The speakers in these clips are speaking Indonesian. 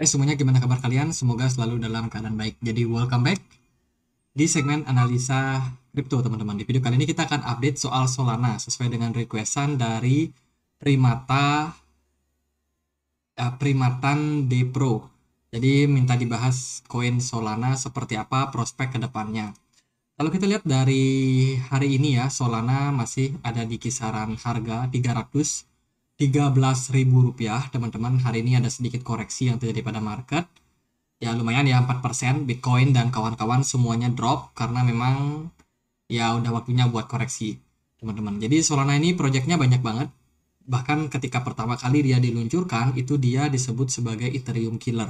Hai eh, hey, semuanya, gimana kabar kalian? Semoga selalu dalam keadaan baik. Jadi welcome back di segmen analisa crypto teman-teman. Di video kali ini kita akan update soal Solana sesuai dengan requestan dari Primata uh, Primatan Depro. Jadi minta dibahas koin Solana seperti apa prospek kedepannya. Kalau kita lihat dari hari ini ya, Solana masih ada di kisaran harga 300 13.000 rupiah teman-teman hari ini ada sedikit koreksi yang terjadi pada market ya lumayan ya 4% Bitcoin dan kawan-kawan semuanya drop karena memang ya udah waktunya buat koreksi teman-teman jadi Solana ini proyeknya banyak banget bahkan ketika pertama kali dia diluncurkan itu dia disebut sebagai Ethereum killer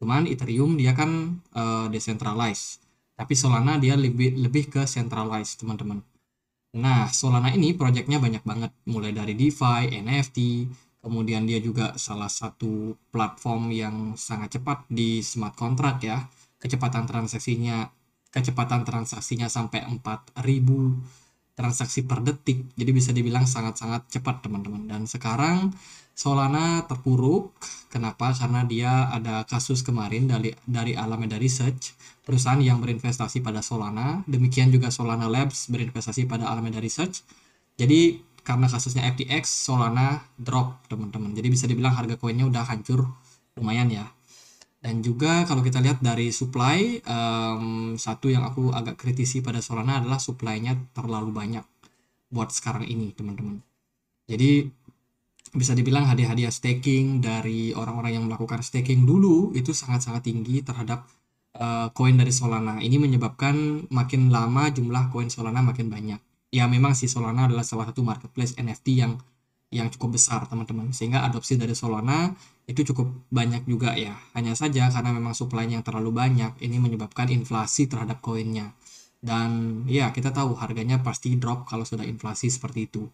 cuman Ethereum dia kan uh, decentralized tapi Solana dia lebih lebih ke centralized teman-teman Nah, Solana ini proyeknya banyak banget, mulai dari DeFi, NFT, kemudian dia juga salah satu platform yang sangat cepat di smart contract ya. Kecepatan transaksinya kecepatan transaksinya sampai 4000 transaksi per detik. Jadi bisa dibilang sangat-sangat cepat, teman-teman. Dan sekarang Solana terpuruk. Kenapa? Karena dia ada kasus kemarin dari dari Alameda Research, perusahaan yang berinvestasi pada Solana. Demikian juga Solana Labs berinvestasi pada Alameda Research. Jadi karena kasusnya FTX, Solana drop, teman-teman. Jadi bisa dibilang harga koinnya udah hancur lumayan ya. Dan juga kalau kita lihat dari supply, um, satu yang aku agak kritisi pada Solana adalah supply-nya terlalu banyak buat sekarang ini, teman-teman. Jadi bisa dibilang hadiah-hadiah staking dari orang-orang yang melakukan staking dulu itu sangat-sangat tinggi terhadap eh, koin uh, dari Solana. Ini menyebabkan makin lama jumlah koin Solana makin banyak. Ya memang si Solana adalah salah satu marketplace NFT yang yang cukup besar teman-teman. Sehingga adopsi dari Solana itu cukup banyak juga ya. Hanya saja karena memang supply yang terlalu banyak ini menyebabkan inflasi terhadap koinnya dan ya kita tahu harganya pasti drop kalau sudah inflasi seperti itu.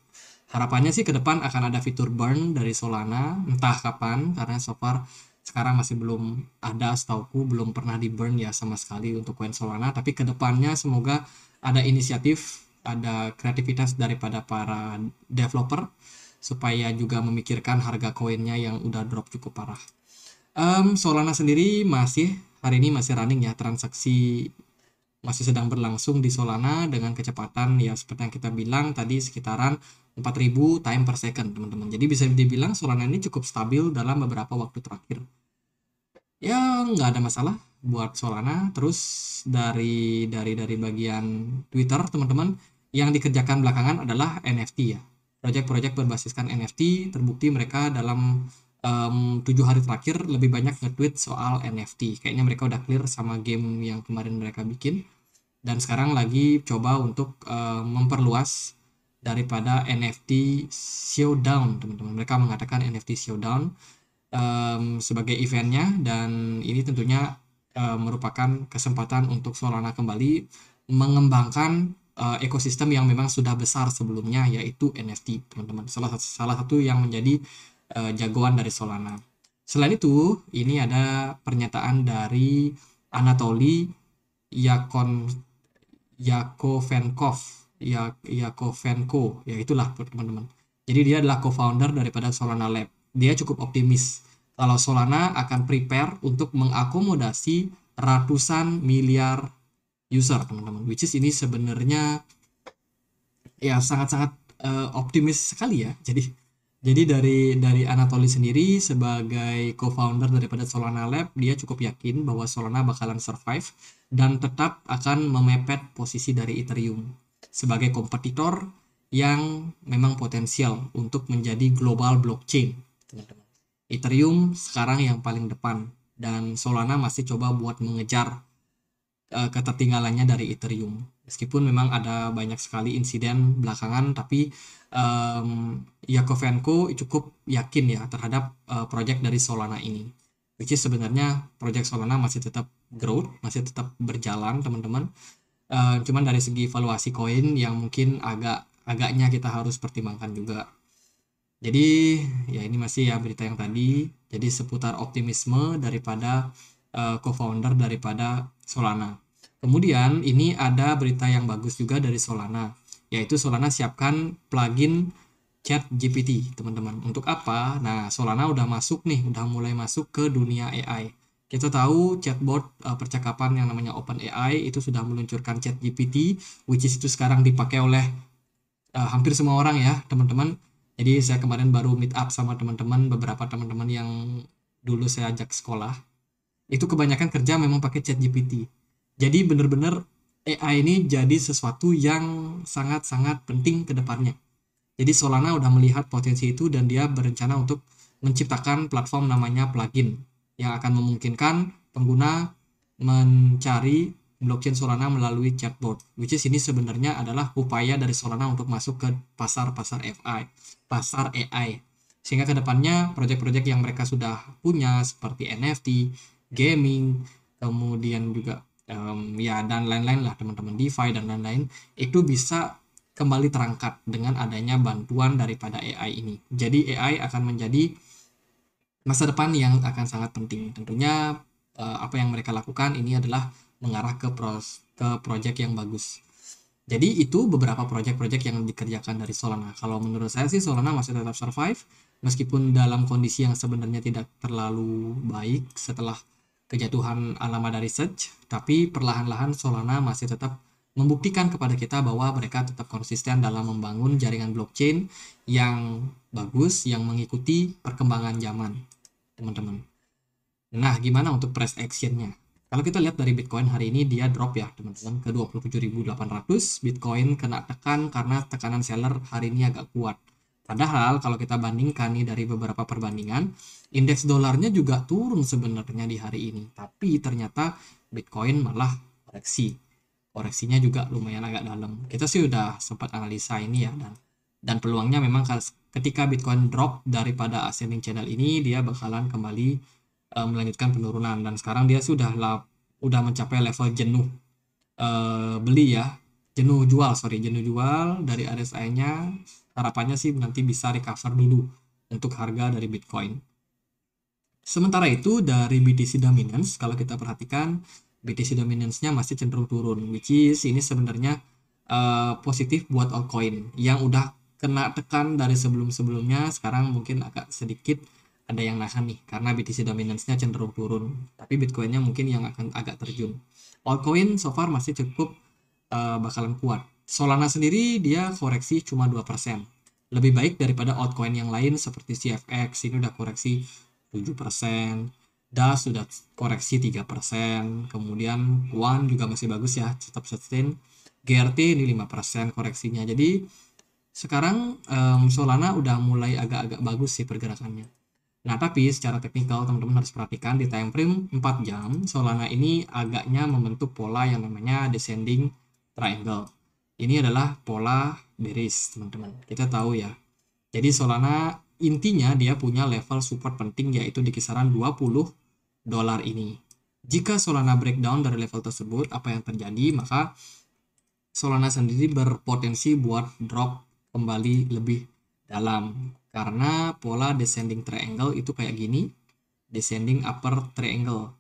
Harapannya sih ke depan akan ada fitur burn dari Solana, entah kapan karena so far sekarang masih belum ada setauku belum pernah di burn ya sama sekali untuk koin Solana, tapi ke depannya semoga ada inisiatif, ada kreativitas daripada para developer supaya juga memikirkan harga koinnya yang udah drop cukup parah. Um, Solana sendiri masih hari ini masih running ya transaksi masih sedang berlangsung di Solana dengan kecepatan ya seperti yang kita bilang tadi sekitaran 4000 time per second teman-teman. Jadi bisa dibilang Solana ini cukup stabil dalam beberapa waktu terakhir. Ya nggak ada masalah buat Solana. Terus dari dari dari bagian Twitter teman-teman yang dikerjakan belakangan adalah NFT ya. Proyek-proyek berbasiskan NFT terbukti mereka dalam tujuh hari terakhir lebih banyak nge-tweet soal NFT. Kayaknya mereka udah clear sama game yang kemarin mereka bikin dan sekarang lagi coba untuk uh, memperluas daripada NFT showdown teman-teman mereka mengatakan NFT showdown um, sebagai eventnya dan ini tentunya uh, merupakan kesempatan untuk Solana kembali mengembangkan uh, ekosistem yang memang sudah besar sebelumnya yaitu NFT teman-teman salah satu salah satu yang menjadi uh, jagoan dari Solana selain itu ini ada pernyataan dari Anatoly Yakon Yakovenkov ya Yakovenko ya itulah teman-teman jadi dia adalah co-founder daripada Solana Lab dia cukup optimis kalau Solana akan prepare untuk mengakomodasi ratusan miliar user teman-teman which is ini sebenarnya ya sangat-sangat uh, optimis sekali ya jadi jadi dari dari Anatoly sendiri sebagai co-founder daripada Solana Lab, dia cukup yakin bahwa Solana bakalan survive dan tetap akan memepet posisi dari Ethereum sebagai kompetitor yang memang potensial untuk menjadi global blockchain. Ethereum sekarang yang paling depan dan Solana masih coba buat mengejar uh, ketertinggalannya dari Ethereum. Meskipun memang ada banyak sekali insiden belakangan, tapi um, Yakovenko cukup yakin ya terhadap uh, proyek dari Solana ini. Which is sebenarnya proyek Solana masih tetap growth, masih tetap berjalan teman-teman. Uh, cuman dari segi valuasi koin yang mungkin agak agaknya kita harus pertimbangkan juga. Jadi ya ini masih ya berita yang tadi. Jadi seputar optimisme daripada uh, co-founder daripada Solana. Kemudian ini ada berita yang bagus juga dari Solana, yaitu Solana siapkan plugin Chat GPT, teman-teman. Untuk apa? Nah, Solana udah masuk nih, udah mulai masuk ke dunia AI. Kita tahu chatbot uh, percakapan yang namanya OpenAI itu sudah meluncurkan Chat GPT, which is itu sekarang dipakai oleh uh, hampir semua orang ya, teman-teman. Jadi saya kemarin baru meet up sama teman-teman, beberapa teman-teman yang dulu saya ajak sekolah. Itu kebanyakan kerja memang pakai Chat GPT jadi benar-benar AI ini jadi sesuatu yang sangat-sangat penting ke depannya. Jadi Solana udah melihat potensi itu dan dia berencana untuk menciptakan platform namanya plugin yang akan memungkinkan pengguna mencari blockchain Solana melalui chatbot, which is ini sebenarnya adalah upaya dari Solana untuk masuk ke pasar-pasar AI, pasar AI. Sehingga kedepannya proyek-proyek yang mereka sudah punya seperti NFT, gaming, kemudian juga um, ya dan lain-lain lah teman-teman DeFi dan lain-lain itu bisa kembali terangkat dengan adanya bantuan daripada AI ini. Jadi AI akan menjadi masa depan yang akan sangat penting. Tentunya uh, apa yang mereka lakukan ini adalah mengarah ke pros ke proyek yang bagus. Jadi itu beberapa proyek-proyek yang dikerjakan dari Solana. Kalau menurut saya sih Solana masih tetap survive meskipun dalam kondisi yang sebenarnya tidak terlalu baik setelah kejatuhan dari Research, tapi perlahan-lahan Solana masih tetap membuktikan kepada kita bahwa mereka tetap konsisten dalam membangun jaringan blockchain yang bagus, yang mengikuti perkembangan zaman, teman-teman. Nah, gimana untuk price action-nya? Kalau kita lihat dari Bitcoin hari ini dia drop ya teman-teman ke 27.800 Bitcoin kena tekan karena tekanan seller hari ini agak kuat Padahal kalau kita bandingkan nih dari beberapa perbandingan, indeks dolarnya juga turun sebenarnya di hari ini. Tapi ternyata Bitcoin malah koreksi. Koreksinya juga lumayan agak dalam. Kita sih udah sempat analisa ini ya dan dan peluangnya memang ketika Bitcoin drop daripada ascending channel ini dia bakalan kembali e, melanjutkan penurunan dan sekarang dia sudah lap, udah mencapai level jenuh e, beli ya jenuh jual sorry jenuh jual dari RSI-nya harapannya sih nanti bisa recover dulu untuk harga dari Bitcoin. Sementara itu dari BTC Dominance kalau kita perhatikan BTC Dominance-nya masih cenderung turun which is ini sebenarnya uh, positif buat altcoin yang udah kena tekan dari sebelum-sebelumnya sekarang mungkin agak sedikit ada yang nahan nih karena BTC dominance-nya cenderung turun tapi Bitcoin-nya mungkin yang akan agak terjun altcoin so far masih cukup uh, bakalan kuat Solana sendiri dia koreksi cuma 2%. Lebih baik daripada altcoin yang lain seperti CFX ini udah koreksi 7%, DAS sudah koreksi 3%, kemudian One juga masih bagus ya, tetap sustain. GRT ini 5% koreksinya. Jadi sekarang um, Solana udah mulai agak-agak bagus sih pergerakannya. Nah, tapi secara teknikal teman-teman harus perhatikan di time frame 4 jam Solana ini agaknya membentuk pola yang namanya descending triangle. Ini adalah pola bearish, teman-teman. Kita tahu ya. Jadi Solana intinya dia punya level support penting yaitu di kisaran 20 dolar ini. Jika Solana breakdown dari level tersebut, apa yang terjadi? Maka Solana sendiri berpotensi buat drop kembali lebih dalam karena pola descending triangle itu kayak gini, descending upper triangle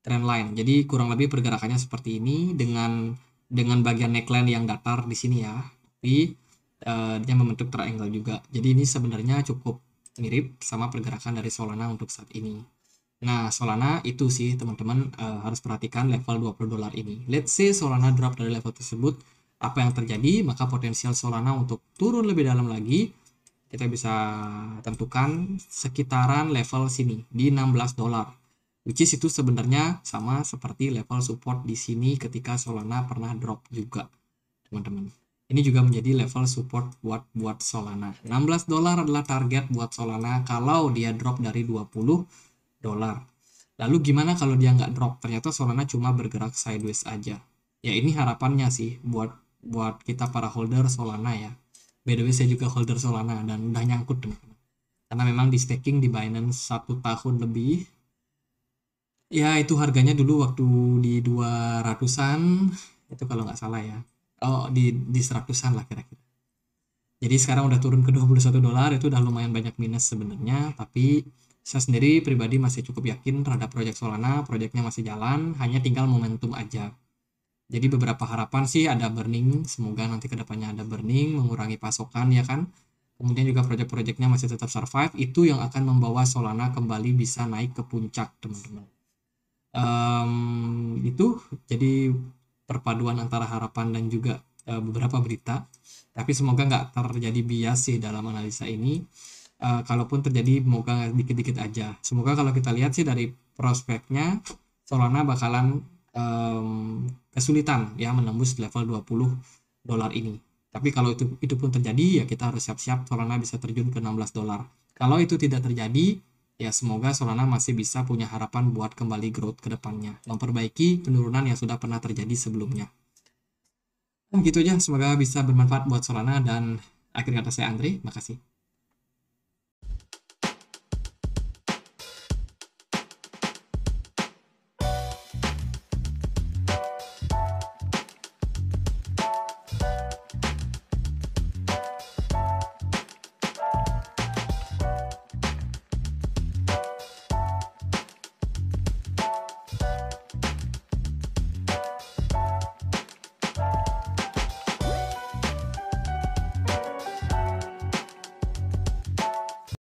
trendline. Jadi kurang lebih pergerakannya seperti ini dengan dengan bagian neckline yang datar di sini ya tapi uh, dia membentuk triangle juga jadi ini sebenarnya cukup mirip sama pergerakan dari Solana untuk saat ini nah Solana itu sih teman-teman uh, harus perhatikan level 20 dolar ini let's say Solana drop dari level tersebut apa yang terjadi maka potensial Solana untuk turun lebih dalam lagi kita bisa tentukan sekitaran level sini di 16 dolar Which is itu sebenarnya sama seperti level support di sini ketika Solana pernah drop juga, teman-teman. Ini juga menjadi level support buat buat Solana. 16 dolar adalah target buat Solana kalau dia drop dari 20 dolar. Lalu gimana kalau dia nggak drop? Ternyata Solana cuma bergerak sideways aja. Ya ini harapannya sih buat buat kita para holder Solana ya. By the way saya juga holder Solana dan udah nyangkut teman-teman. Karena memang di staking di Binance satu tahun lebih ya itu harganya dulu waktu di 200-an itu kalau nggak salah ya oh di di 100-an lah kira-kira jadi sekarang udah turun ke 21 dolar itu udah lumayan banyak minus sebenarnya tapi saya sendiri pribadi masih cukup yakin terhadap proyek Solana, proyeknya masih jalan, hanya tinggal momentum aja. Jadi beberapa harapan sih ada burning, semoga nanti kedepannya ada burning, mengurangi pasokan ya kan. Kemudian juga proyek-proyeknya masih tetap survive, itu yang akan membawa Solana kembali bisa naik ke puncak teman-teman um, itu jadi perpaduan antara harapan dan juga uh, beberapa berita tapi semoga nggak terjadi bias sih dalam analisa ini uh, kalaupun terjadi semoga dikit-dikit aja semoga kalau kita lihat sih dari prospeknya Solana bakalan um, kesulitan ya menembus level 20 dolar ini tapi kalau itu itu pun terjadi ya kita harus siap-siap Solana bisa terjun ke 16 dolar kalau itu tidak terjadi Ya semoga Solana masih bisa punya harapan buat kembali growth ke depannya. Memperbaiki penurunan yang sudah pernah terjadi sebelumnya. Nah, gitu aja, semoga bisa bermanfaat buat Solana dan akhir kata saya Andre, makasih.